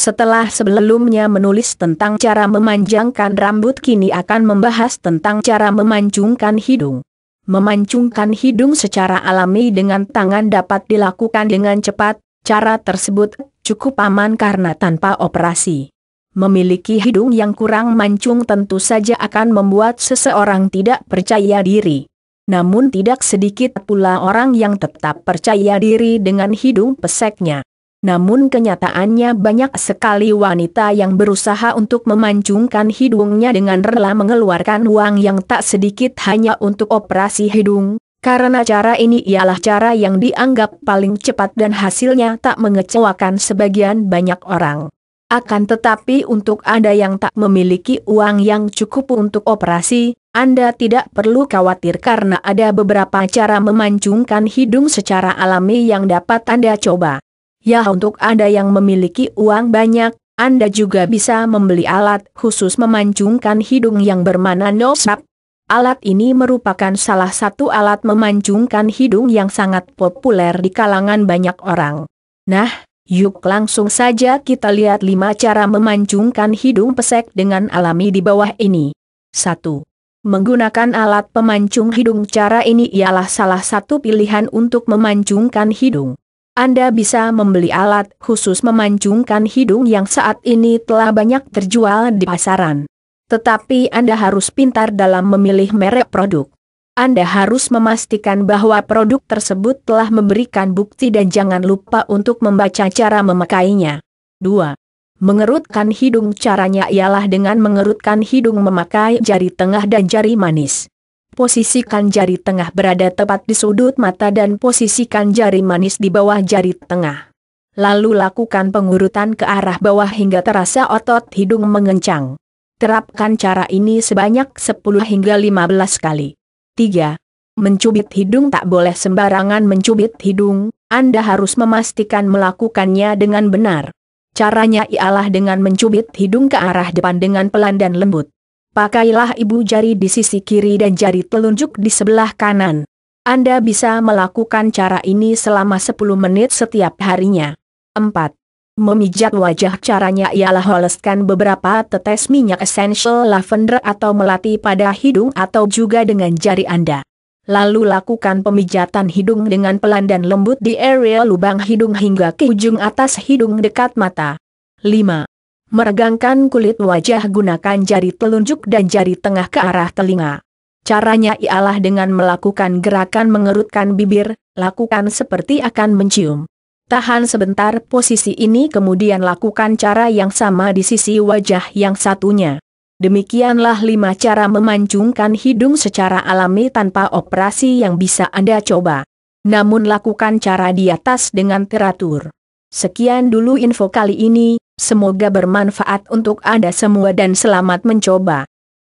Setelah sebelumnya menulis tentang cara memanjangkan rambut kini akan membahas tentang cara memancungkan hidung. Memancungkan hidung secara alami dengan tangan dapat dilakukan dengan cepat, cara tersebut cukup aman karena tanpa operasi. Memiliki hidung yang kurang mancung tentu saja akan membuat seseorang tidak percaya diri. Namun tidak sedikit pula orang yang tetap percaya diri dengan hidung peseknya. Namun kenyataannya banyak sekali wanita yang berusaha untuk memancungkan hidungnya dengan rela mengeluarkan uang yang tak sedikit hanya untuk operasi hidung, karena cara ini ialah cara yang dianggap paling cepat dan hasilnya tak mengecewakan sebagian banyak orang. Akan tetapi untuk Anda yang tak memiliki uang yang cukup untuk operasi, Anda tidak perlu khawatir karena ada beberapa cara memancungkan hidung secara alami yang dapat Anda coba. Ya untuk Anda yang memiliki uang banyak, Anda juga bisa membeli alat khusus memancungkan hidung yang bermana nosap. Alat ini merupakan salah satu alat memancungkan hidung yang sangat populer di kalangan banyak orang. Nah, yuk langsung saja kita lihat 5 cara memancungkan hidung pesek dengan alami di bawah ini. 1. Menggunakan alat pemancung hidung Cara ini ialah salah satu pilihan untuk memancungkan hidung. Anda bisa membeli alat khusus memancungkan hidung yang saat ini telah banyak terjual di pasaran. Tetapi Anda harus pintar dalam memilih merek produk. Anda harus memastikan bahwa produk tersebut telah memberikan bukti dan jangan lupa untuk membaca cara memakainya. 2. Mengerutkan hidung caranya ialah dengan mengerutkan hidung memakai jari tengah dan jari manis. Posisikan jari tengah berada tepat di sudut mata dan posisikan jari manis di bawah jari tengah. Lalu lakukan pengurutan ke arah bawah hingga terasa otot hidung mengencang. Terapkan cara ini sebanyak 10 hingga 15 kali. 3. Mencubit hidung tak boleh sembarangan mencubit hidung, Anda harus memastikan melakukannya dengan benar. Caranya ialah dengan mencubit hidung ke arah depan dengan pelan dan lembut. Pakailah ibu jari di sisi kiri dan jari telunjuk di sebelah kanan. Anda bisa melakukan cara ini selama 10 menit setiap harinya. 4. Memijat wajah caranya ialah oleskan beberapa tetes minyak essential lavender atau melati pada hidung atau juga dengan jari Anda. Lalu lakukan pemijatan hidung dengan pelan dan lembut di area lubang hidung hingga ke ujung atas hidung dekat mata. 5 meregangkan kulit wajah gunakan jari telunjuk dan jari tengah ke arah telinga. Caranya ialah dengan melakukan gerakan mengerutkan bibir, lakukan seperti akan mencium. Tahan sebentar posisi ini kemudian lakukan cara yang sama di sisi wajah yang satunya. Demikianlah lima cara memancungkan hidung secara alami tanpa operasi yang bisa Anda coba. Namun lakukan cara di atas dengan teratur. Sekian dulu info kali ini, Semoga bermanfaat untuk Anda semua dan selamat mencoba.